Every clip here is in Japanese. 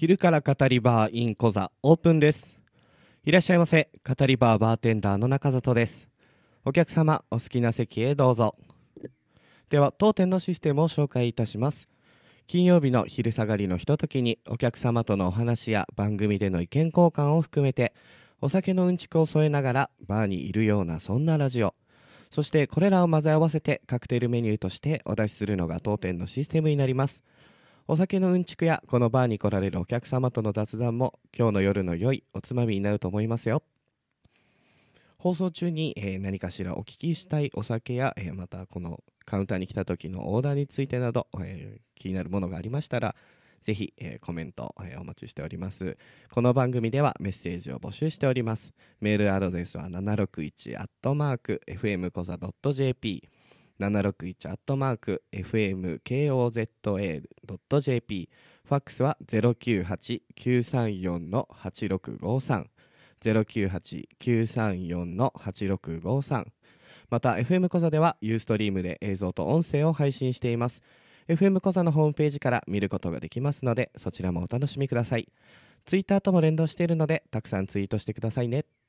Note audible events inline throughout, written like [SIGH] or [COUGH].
昼から語りバーインコ座オープンですいらっしゃいませ語りバーバーテンダーの中里ですお客様お好きな席へどうぞでは当店のシステムを紹介いたします金曜日の昼下がりのひとときにお客様とのお話や番組での意見交換を含めてお酒のうんちくを添えながらバーにいるようなそんなラジオそしてこれらを混ぜ合わせてカクテルメニューとしてお出しするのが当店のシステムになりますお酒のうんちくやこのバーに来られるお客様との雑談も今日の夜の良いおつまみになると思いますよ放送中に、えー、何かしらお聞きしたいお酒や、えー、またこのカウンターに来た時のオーダーについてなど、えー、気になるものがありましたらぜひ、えー、コメント、えー、お待ちしております。この番組ではメッセージを募集しております。メールアドレスは761 f m コザ .jp 761アットマーク FMKOZA.jp ファックスは098934の8653 098934の8653また FM コザではユーストリームで映像と音声を配信しています FM コザのホームページから見ることができますのでそちらもお楽しみくださいツイッターとも連動しているのでたくさんツイートしてくださいね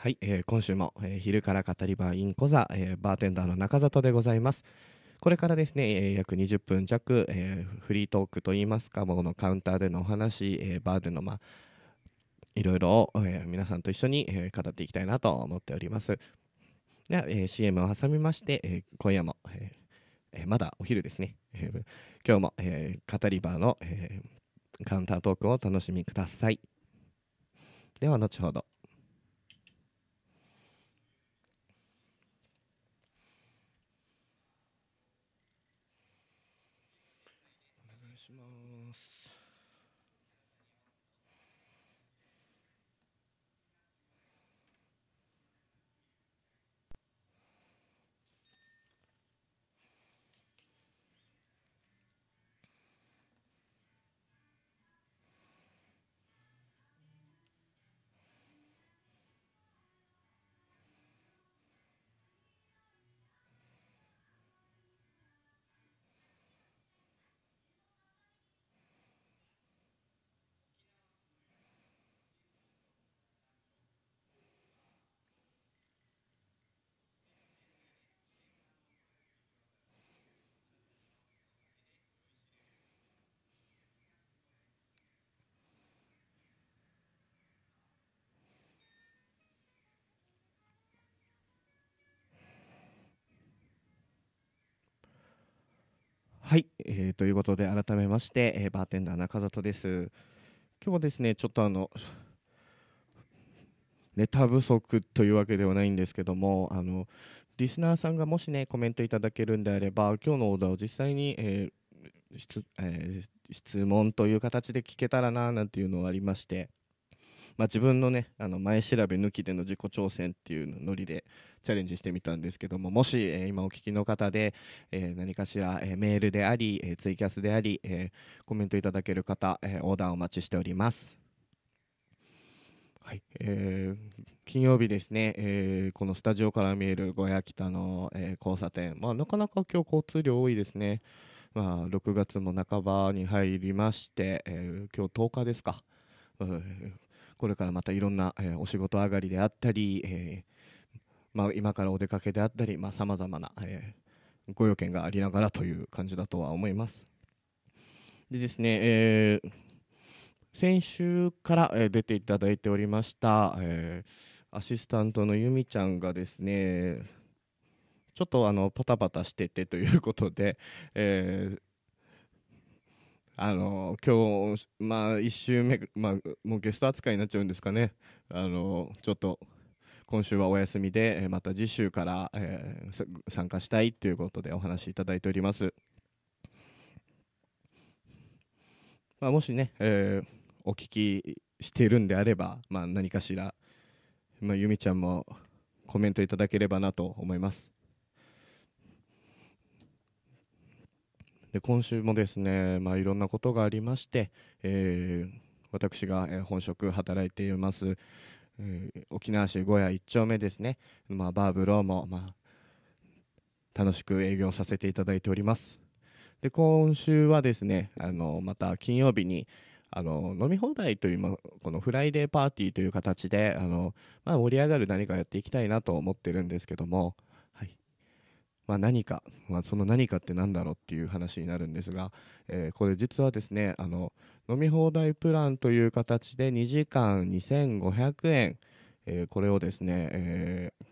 はい、えー、今週も、えー、昼から語り場インコザ、えー、バーテンダーの中里でございます。これからですね、えー、約20分弱、えー、フリートークといいますか、ものカウンターでのお話、えー、バーでのまあいろいろを、えー、皆さんと一緒に、えー、語っていきたいなと思っております。では、えー、CM を挟みまして、えー、今夜も、えー、まだお昼ですね、えー、今日も、えー、語り場の、えー、カウンタートークをお楽しみください。では後ほど。はい、えー、ということで改めまして、えー、バーテンダー中里です今日はですねちょっとあのネタ不足というわけではないんですけどもあのリスナーさんがもしねコメントいただけるんであれば今日のオーダーを実際に、えー質えー、質問という形で聞けたらななんていうのがありましてまあ、自分のねあの前調べ抜きでの自己挑戦っていうノリでチャレンジしてみたんですけどももし、えー、今お聞きの方で、えー、何かしら、えー、メールであり、えツイキャスであり、えコメントいただける方、えオーダーお待ちしております。はいえー、金曜日ですね、えー、このスタジオから見える小屋北の、えー、交差点、まあ、なかなか今日交通量多いですね、まあ、6月も半ばに入りまして、え今日10日ですか、これからまたいろんな、えー、お仕事上がりであったり、えー、まあ、今からお出かけであったりさまざ、あ、まな、えー、ご用件がありながらという感じだとは思います。でですね、え先週から、え出ていただいておりました、えアシスタントのゆみちゃんがですねちょっとあのパタパタしててということで、えー、あの今日、まあ、1週目、まあ、もうゲスト扱いになっちゃうんですかね、あのちょっと今週はお休みで、また次週から、えー、参加したいということでお話しいただいております。まあ、もしね、えー、お聞きしているんであれば、まあ、何かしら、まあ、ゆみちゃんもコメントいただければなと思います。で今週もですね、まあ、いろんなことがありまして、えー、私が本職働いています、えー、沖縄市小屋1丁目ですね、まあ、バーブローも、まあ、楽しく営業させていただいておりますで今週はですねあのまた金曜日にあの飲み放題というこのフライデーパーティーという形であの、まあ、盛り上がる何かやっていきたいなと思ってるんですけどもまあ、何か、まあ、その何かって何だろうっていう話になるんですが、えー、これ実はですねあの飲み放題プランという形で2時間2500円、えー、これをですね、えー、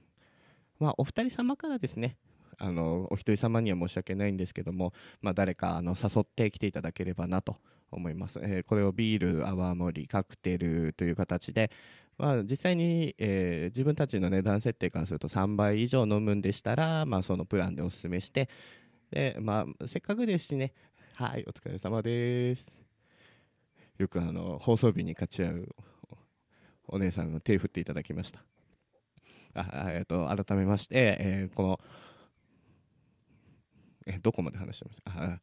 まあ、お二人様からですねあのお一人様には申し訳ないんですけども、まあ、誰かあの誘ってきていただければなと思います、えー、これをビール泡盛カクテルという形で、まあ、実際に、えー、自分たちの値段設定からすると3倍以上飲むんでしたら、まあ、そのプランでお勧めしてで、まあ、せっかくですしねはいお疲れ様ですよくあの放送日に勝ち合うお姉さんの手振っていただきましたあ、えーと、と改めまして、えー、この、えー、どこまで話してますか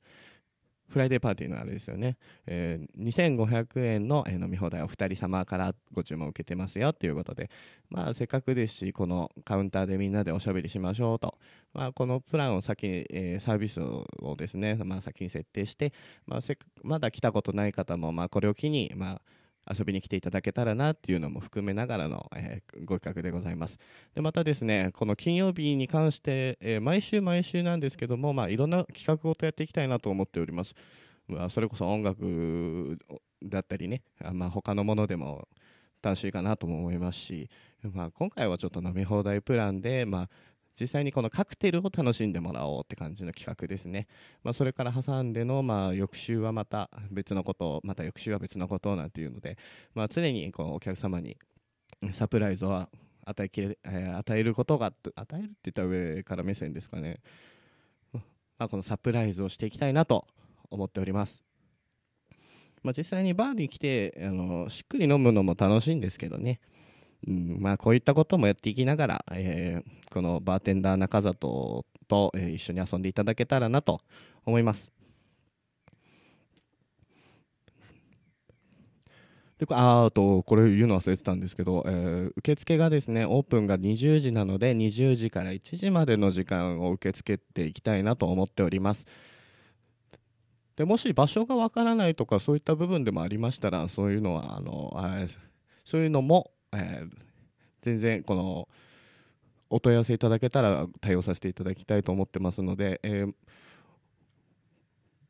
フライデーパーティーのあれですよね、えー、2500円の、え飲み放題お二人様からご注文を受けてますよっていうことで、まあ、せっかくですしこのカウンターでみんなでおしゃべりしましょうと、まあ、このプランを先に、えー、サービスをですね、まあ、先に設定して、まあ、まだ来たことない方も、まあ、これを機に、まあ遊びに来ていただけたらなっていうのも含めながらの、えー、ご企画でございます。で、またですね、この金曜日に関して、えー、毎週毎週なんですけども、まあ、いろんな企画ごとやっていきたいなと思っております。まあ、それこそ音楽だったりね、まあ、他のものでも楽しいかなとも思いますし、まあ、今回はちょっと飲み放題プランで、まあ、実際にこのカクテルを楽しんでもらおうって感じの企画ですね、まあ、それから挟んでの、まあ、翌週はまた別のことをまた翌週は別のことをなんていうので、まあ、常にこうお客様にサプライズを与えきれ、えー、与えることが与えるって言った上から目線ですかね、まあ、このサプライズをしていきたいなと思っております。まあ、実際にバーに来てあのしっくり飲むのも楽しいんですけどね、うんまあ、こういったこともやっていきながら、えー、このバーテンダー中里と、えー、一緒に遊んでいただけたらなと思います。であとこれ言うの忘れてたんですけど、えー、受付がですねオープンが20時なので20時から1時までの時間を受け付けていきたいなと思っております。でもし場所がわからないとかそういった部分でもありましたらそういうのはあのそういうのもえー、全然このお問い合わせいただけたら対応させていただきたいと思ってますので、えー、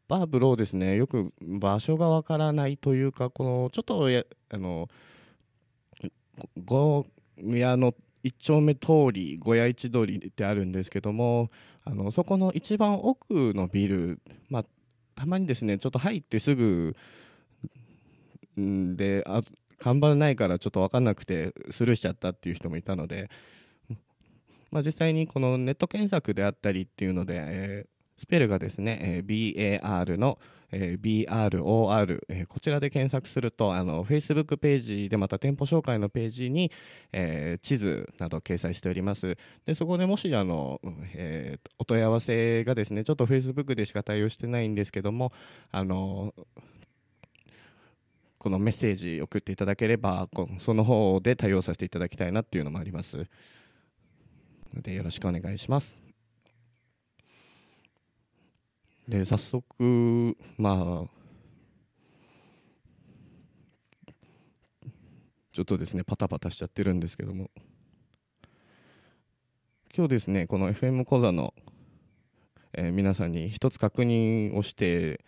バーブローですねよく場所がわからないというかこのちょっとあのゴミ屋の1丁目通り小屋市通りってあるんですけどもあのそこの一番奥のビル、まあ、たまにですねちょっと入ってすぐで看板ないからちょっと分かんなくてスルーしちゃったっていう人もいたので、まあ、実際にこのネット検索であったりっていうので、えー、スペルがですね、えー、BAR の、えー、BROR、えー、こちらで検索するとあの Facebook ページでまた店舗紹介のページに、えー、地図など掲載しておりますでそこでもしあの、えー、お問い合わせがですねちょっと Facebook でしか対応してないんですけどもあのーこのメッセージ送っていただければその方で対応させていただきたいなっていうのもありますのでよろしくお願いしますで早速まあちょっとですねパタパタしちゃってるんですけども今日ですねこの FM 講座の、えー、皆さんに一つ確認をして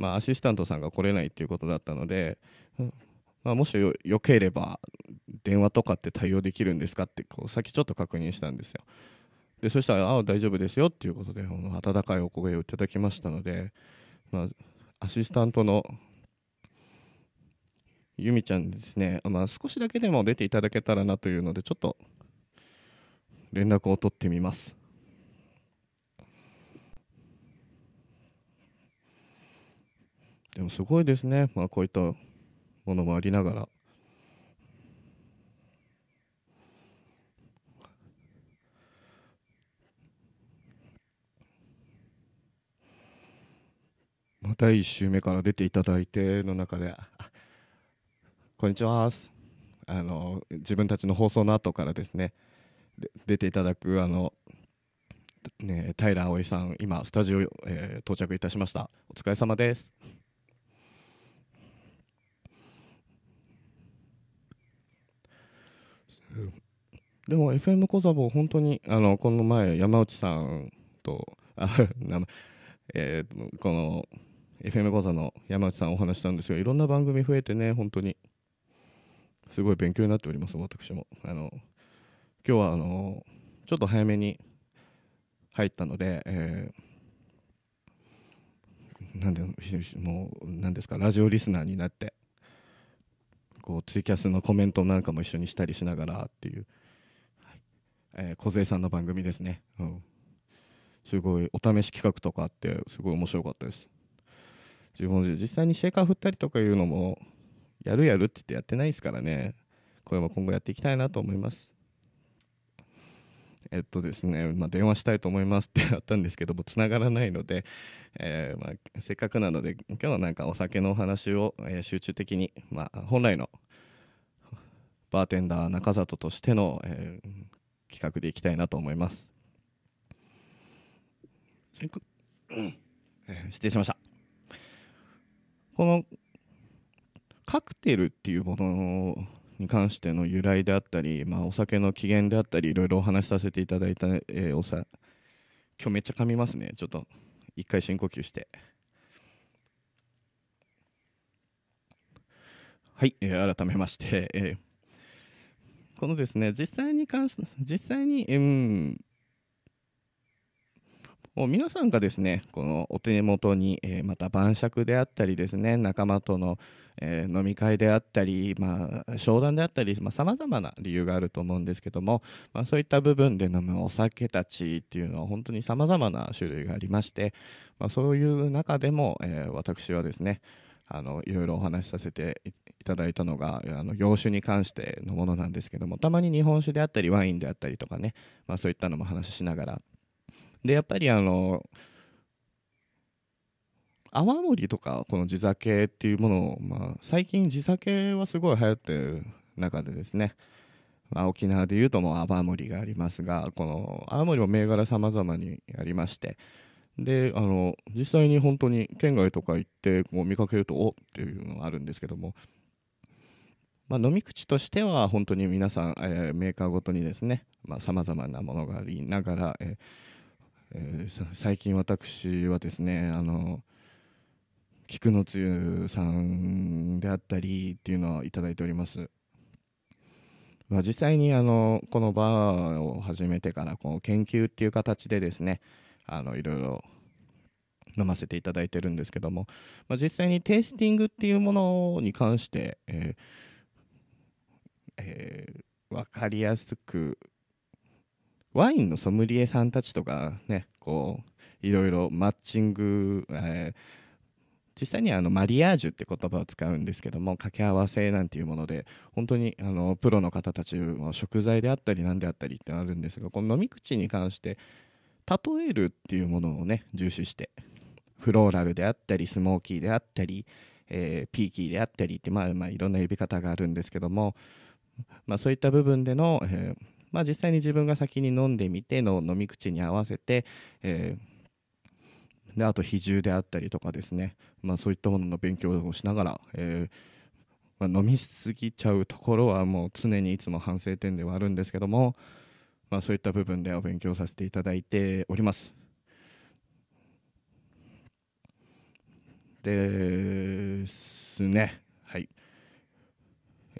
まあ、アシスタントさんが来れないっていうことだったので、うんまあ、もしよければ電話とかって対応できるんですかってこうきちょっと確認したんですよ。でそしたら「ああ大丈夫ですよ」っていうことで温かいお声をいただきましたので、まあ、アシスタントのユミちゃんですね、まあ、少しだけでも出ていただけたらなというのでちょっと連絡を取ってみます。でもすごいですね、まあ、こういったものもありながら。また1周目から出ていただいての中で「こんにちは」あの自分たちの放送の後からですね出ていただくあの、ね、平葵さん今スタジオ、えー、到着いたしましたお疲れ様ですでも FM コザボ本当にあのこの前山内さんとあえー、この FM コザの山内さんお話したんですがいろんな番組増えてね本当にすごい勉強になっております私もあの今日はあのちょっと早めに入ったので、えーなんでもう何ですかラジオリスナーになってこうツイキャスのコメントなんかも一緒にしたりしながらっていう、はい、えー、小杉さんの番組ですね、うん、すごいお試し企画とかあってすごい面白かったです自分実際にシェーカー振ったりとかいうのもやるやるって言ってやってないですからねこれも今後やっていきたいなと思いますえっとですね、まあ、電話したいと思いますってあったんですけども、繋がらないので、えー、まあ、せっかくなので、今日はなんかお酒のお話を、え集中的に、まあ、本来のバーテンダー中里としての、えー、企画でいきたいなと思います。失礼しました。このカクテルっていうものに関しての由来であったり、まあ、お酒の起源であったりいろいろお話しさせていただいた、えー、おさ今日めっちゃ噛みますねちょっと一回深呼吸してはい、えー、改めまして、えー、このですね実際に関し実際に、うん、もう皆さんがですねこのお手元に、えー、また晩酌であったりですね仲間との、えー、飲み会であったり、まあ、商談であったりさまざ、まな理由があると思うんですけども、まあ、そういった部分で飲むお酒たちっていうのは本当にさまざまな種類がありまして、まあ、そういう中でも、えー、私はですねあのいろいろお話しさせていただいたのがあの業種に関してのものなんですけどもたまに日本酒であったりワインであったりとかね、まあ、そういったのも話ししながらでやっぱりあの泡盛とかこの地酒っていうものを、まあ、最近地酒はすごい流行ってる中でですね、まあ、沖縄でいうともう泡盛がありますがこの泡盛も銘柄様々にありましてであの実際に本当に県外とか行ってこう見かけるとおっていうのがあるんですけども、まあ、飲み口としては本当に皆さん、えー、メーカーごとにですねさまざ、まなものがありながら、えーえー、最近私はですねあの菊のつゆさんであったりっていうのをいただいております、まあ、実際にあのこのバーを始めてからこう研究っていう形でですねあのいろいろ飲ませていただいてるんですけども、まあ、実際にテイスティングっていうものに関して、えーえー、分かりやすくワインのソムリエさんたちとかねこういろいろマッチング、えー、実際にあのマリアージュって言葉を使うんですけども掛け合わせなんていうもので本当にあのプロの方たちの食材であったり何であったりってあるんですがこの飲み口に関して例えるっていうものをね重視してフローラルであったりスモーキーであったり、えー、ピーキーであったりってまあまあいろんな呼び方があるんですけども、まあ、そういった部分での、えーまあ、実際に自分が先に飲んでみての飲み口に合わせて、えー、であと比重であったりとかですね、まあ、そういったものの勉強をしながら、えーまあ、飲みすぎちゃうところはもう常にいつも反省点ではあるんですけども、まあ、そういった部分でお勉強させていただいております。ですね。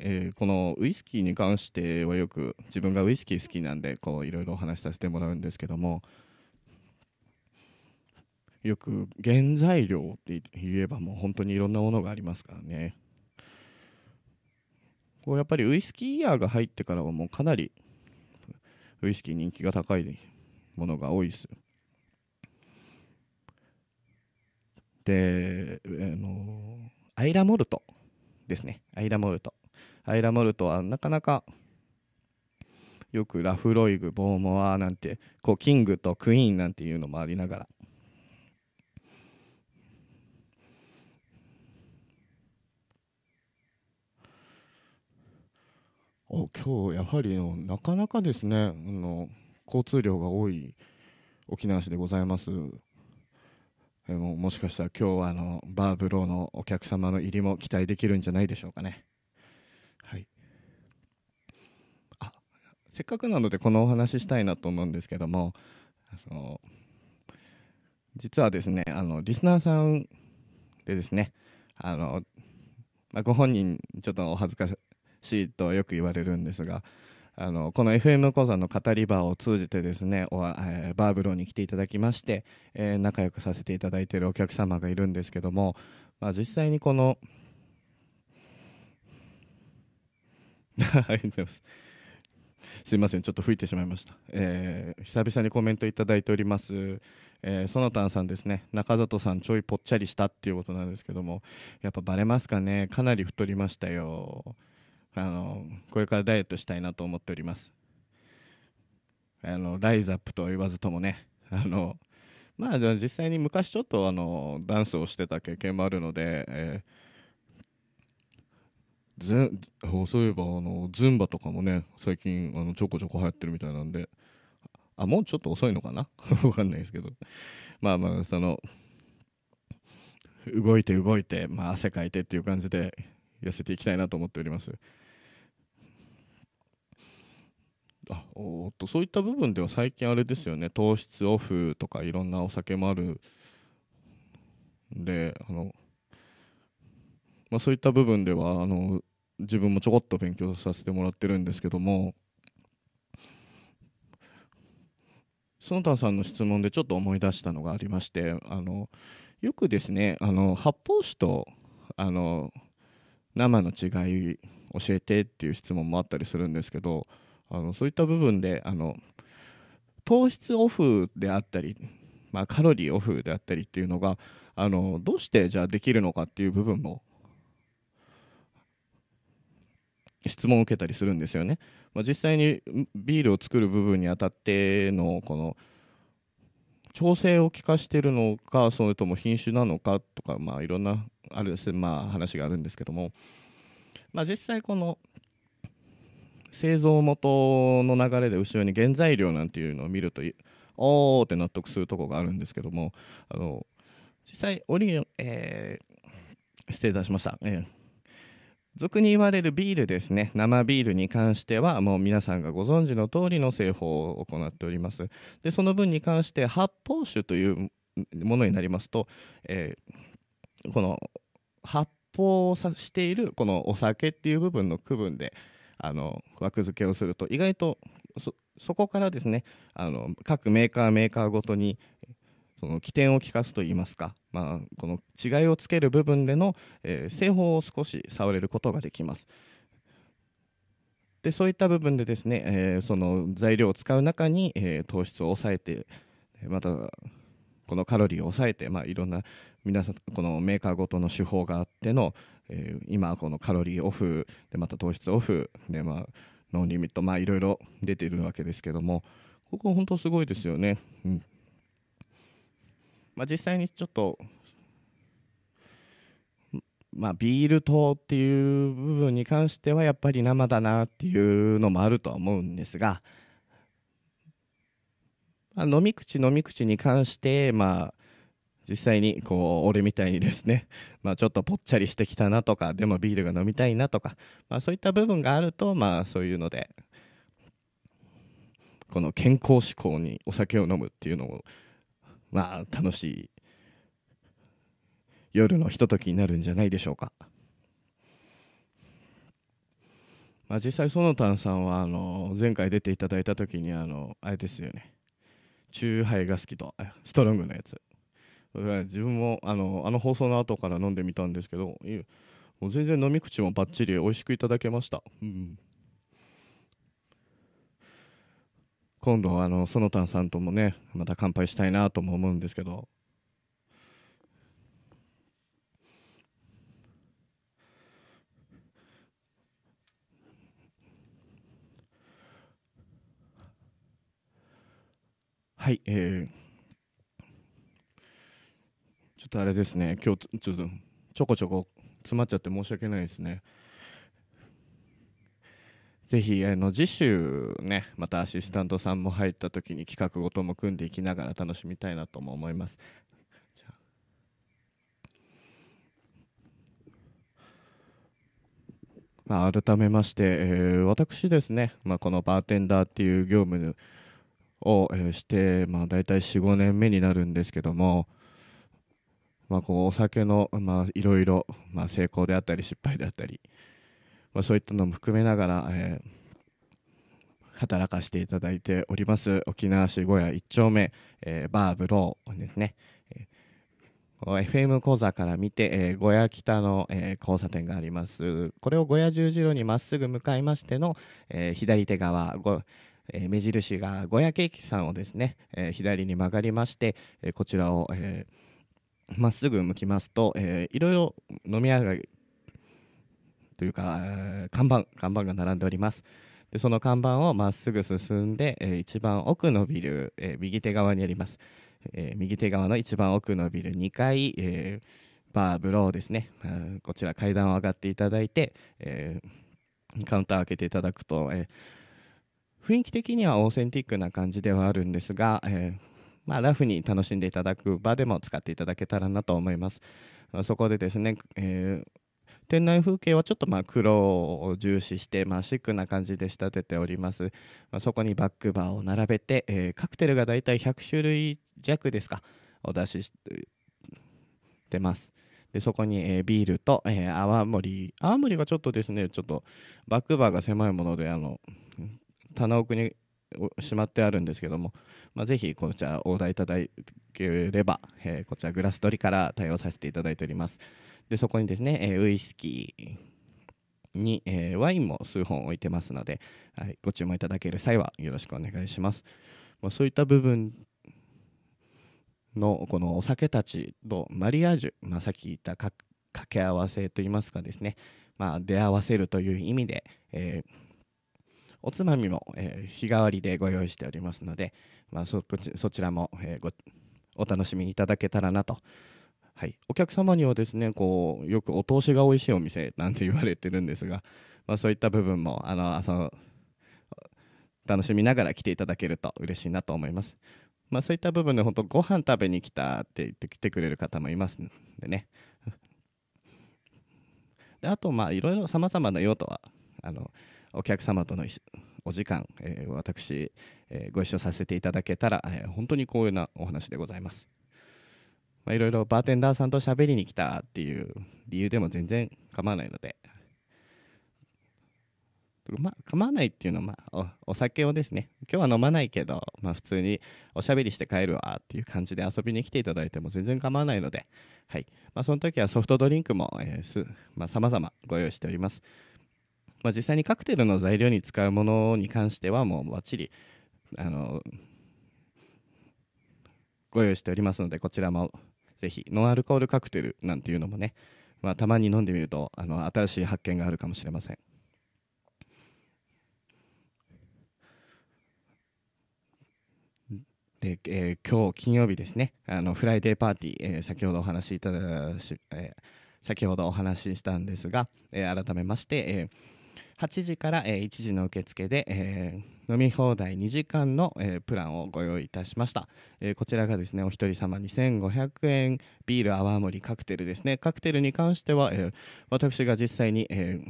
えー、このウイスキーに関してはよく自分がウイスキー好きなんでこういろいろお話しさせてもらうんですけどもよく原材料って言えばもう本当にいろんなものがありますからねこうやっぱりウイスキーイヤーが入ってからはもうかなりウイスキー人気が高いものが多いですで、あのアイラモルトですねアイラモルトアイラ・モルトはなかなかよくラフロイグボーモアなんてこうキングとクイーンなんていうのもありながらお今日やはりのなかなかですねあの交通量が多い沖縄市でございますえももしかしたら今日はあのバーブローのお客様の入りも期待できるんじゃないでしょうかねせっかくなのでこのお話ししたいなと思うんですけどもあの実はですねあのリスナーさんでですねあの、まあ、ご本人ちょっとお恥ずかしいとよく言われるんですがあのこの FM 講座の語り場を通じてですねお、えー、バーブローに来ていただきまして、えー、仲良くさせていただいているお客様がいるんですけども、まあ、実際にこの [LAUGHS] ありがとうございますすいません、ちょっと吹いてしまいました。えー、久々にコメントいただいております。えー、そのたんさんですね、中里さん、ちょいぽっちゃりしたっていうことなんですけども、やっぱバレますかね、かなり太りましたよ。あの、これからダイエットしたいなと思っております。あの、ライズアップとは言わずともね、あの、まあ、実際に昔ちょっとあの、ダンスをしてた経験もあるので、えーぜそういえばあのズンバとかもね最近あのちょこちょこ流行ってるみたいなんであもうちょっと遅いのかな [LAUGHS] わかんないですけどまあまあその動いて動いて、まあ、汗かいてっていう感じで痩せていきたいなと思っておりますあおっとそういった部分では最近あれですよね糖質オフとかいろんなお酒もあるんであのまあ、そういった部分ではあの自分もちょこっと勉強させてもらってるんですけどもその他さんの質問でちょっと思い出したのがありましてあのよくですねあの発泡酒とあの生の違い教えてっていう質問もあったりするんですけどあのそういった部分であの糖質オフであったり、まあ、カロリーオフであったりっていうのがあのどうしてじゃあできるのかっていう部分も質問を受けたりするんですよね。まあ、実際にビールを作る部分にあたってのこの調整を効かしてるのかそれとも品種なのかとか、まあ、いろんなあるまあ、話があるんですけども、まあ、実際この製造元の流れで後ろに原材料なんていうのを見るとおーって納得するとこがあるんですけどもあの実際オリオン、えー、失礼いたしました。えー俗に言われるビールですね生ビールに関してはもう皆さんがご存知の通りの製法を行っておりますでその分に関して発泡酒というものになりますと、えー、この発泡をしているこのお酒っていう部分の区分であの枠付けをすると意外とそこからですねあの各メーカーメーカーごとにその起点を利かすといいますか、まあ、この違いをつける部分での、えー、製法を少し触れることができます。でそういった部分でですね、えー、その材料を使う中に、えー、糖質を抑えてまたこのカロリーを抑えて、まあ、いろんな皆さんこのメーカーごとの手法があっての、えー、今このカロリーオフでまた糖質オフで、まあ、ノンリミット、まあ、いろいろ出ているわけですけどもここ本当すごいですよね。うんまあ、実際にちょっと、まあ、ビール糖っていう部分に関してはやっぱり生だなっていうのもあるとは思うんですが、まあ、飲み口飲み口に関してまあ実際にこう俺みたいにですね、[LAUGHS] まあ、ちょっとぽっちゃりしてきたなとかでもビールが飲みたいなとか、まあ、そういった部分があるとまあそういうのでこの健康志向にお酒を飲むっていうのをまあ楽しい夜のひとときになるんじゃないでしょうか。まあ、実際園田さんはあの前回出ていただいた時にあのあれですよねチューハイが好きとストロングのやつ自分もあのあの放送の後から飲んでみたんですけどもう全然飲み口もばっちり美味しくいただけました、うん今度あのそのたんさんともねまた乾杯したいなとも思うんですけどはいえー、ちょっとあれですね今日ちょっとちょこちょこ詰まっちゃって申し訳ないですねぜひあの次週ねまたアシスタントさんも入った時に企画ごとも組んでいきながら楽しみたいなとも思います。まあ、改めまして、えー、私ですね、まあ、このバーテンダーっていう業務を、えー、して、まあ、大体45年目になるんですけども、まあ、こうお酒の、まあ、いろいろ、まあ、成功であったり失敗であったり、まあ、そういったのも含めながら、えー、働かせていただいております沖縄市小屋一丁目、えー、バーブローですね、えー、FM 講座から見て、えー、小屋北の、えー、交差点がありますこれを小屋十字路にまっすぐ向かいましての、えー、左手側ごえー、目印が小屋ケーキさんをですね、えー、左に曲がりまして、えー、こちらをま、えー、っすぐ向きますと、えー、いろいろ飲み屋がというか、看板看板が並んでおりますでその看板をまっすぐ進んで、えー、一番奥のビル、えー、右手側にあります、えー、右手側の一番奥のビル2階、えー、バーブローですね、こちら階段を上がっていただいて、えー、カウンター開けていただくと、えー、雰囲気的にはオーセンティックな感じではあるんですが、えー、まあ、ラフに楽しんでいただく場でも使っていただけたらなと思います。そこでですね、えー、店内風景はちょっとまあ黒を重視して、まあ、シックな感じで仕立てております、まあ、そこにバックバーを並べて、えー、カクテルがだいたい100種類弱ですかお出ししてますでそこに、えー、ビールと、えー、泡盛泡盛がちょっとですねちょっとバックバーが狭いものであの棚奥にしまってあるんですけども、まあ、ぜひこちらオーダーいただければ、えー、こちらグラス取りから対応させていただいておりますでそこにですね、えー、ウイスキーに、えー、ワインも数本置いてますので、はい、ご注文いただける際はよろしくお願いします、まあ、そういった部分のこのお酒たちとマリアージュ、まあ、さっき言った掛け合わせといいますかですね、まあ、出会わせるという意味で、えーおつまみも、えー、日替わりでご用意しておりますので、まあ、そちらも、えー、ごお楽しみいただけたらなと。はい、お客様にはですねこうよくお通しが美味しいお店 [LAUGHS] なんて言われてるんですが、まあ、そういった部分もあのその楽しみながら来ていただけると嬉しいなと思います。まあ、そういった部分で本当ご飯食べに来たって言って来てくれる方もいますんでね。であとまあいろいろさまざまな用途はあのお客様とのお時間、えー、私、えー、ご一緒させていただけたら、えー、本当にこういうようなお話でございます。まあ、いろいろバーテンダーさんと喋りに来たっていう理由でも全然構わないので、まあ、構わないっていうのは、まあお、お酒をですね、今日は飲まないけど、まあ、普通におしゃべりして帰るわっていう感じで遊びに来ていただいても全然構わないので、はい。まあ、その時はソフトドリンクも、えー、す、まあ、様ご用意しております。まあ、実際にカクテルの材料に使うものに関してはもうばっちりあのご用意しておりますのでこちらもぜひノンアルコールカクテルなんていうのもね、まあ、たまに飲んでみるとあの新しい発見があるかもしれませんで、えー、今日金曜日ですねあのフライデーパーティー、えー、先ほどお話しいただし、えー、先ほどお話ししたんですが、えー、改めまして、えー8時から、えー、1時の受付で、えー、飲み放題2時間の、えー、プランをご用意いたしました、えー、こちらがですねお一人様2500円ビール泡盛カクテルですねカクテルに関しては、えー、私が実際に、え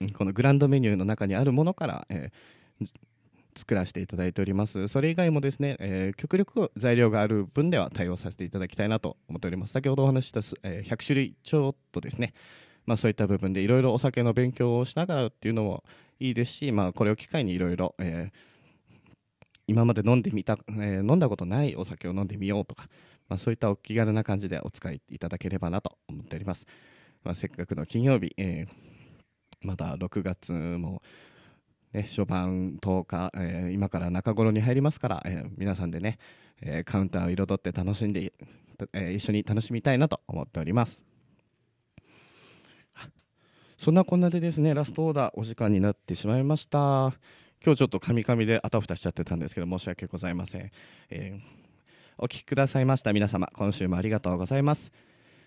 ー、このグランドメニューの中にあるものから、えー、作らせていただいておりますそれ以外もですね、えー、極力材料がある分では対応させていただきたいなと思っております先ほどお話しした、えー、100種類ちょっとですねまあ、そういった部分でいろいろお酒の勉強をしながらっていうのもいいですし、まあ、これを機会にいろいろ今まで飲んでみた、えー、飲んだことないお酒を飲んでみようとか、まあ、そういったお気軽な感じでお使いいただければなと思っております、まあ、せっかくの金曜日、えー、まだ6月もね、初版10日、えー、今から中頃に入りますから、えー、皆さんでね、えー、カウンターを彩って楽しんで、えー、一緒に楽しみたいなと思っております。そんなこんなでですねラストオーダーお時間になってしまいました今日ちょっとカミカミであたふたしちゃってたんですけど申し訳ございません、えー、お聞きくださいました皆様今週もありがとうございます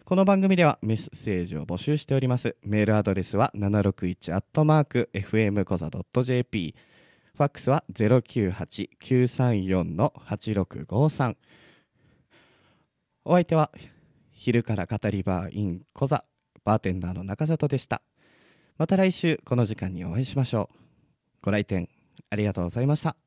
この番組ではメッセージを募集しておりますメールアドレスは 761-fmkoza.jp ファックスは098-934-8653お相手は昼から語りバーインコザバーテンダーの中里でした。また来週この時間にお会いしましょう。ご来店ありがとうございました。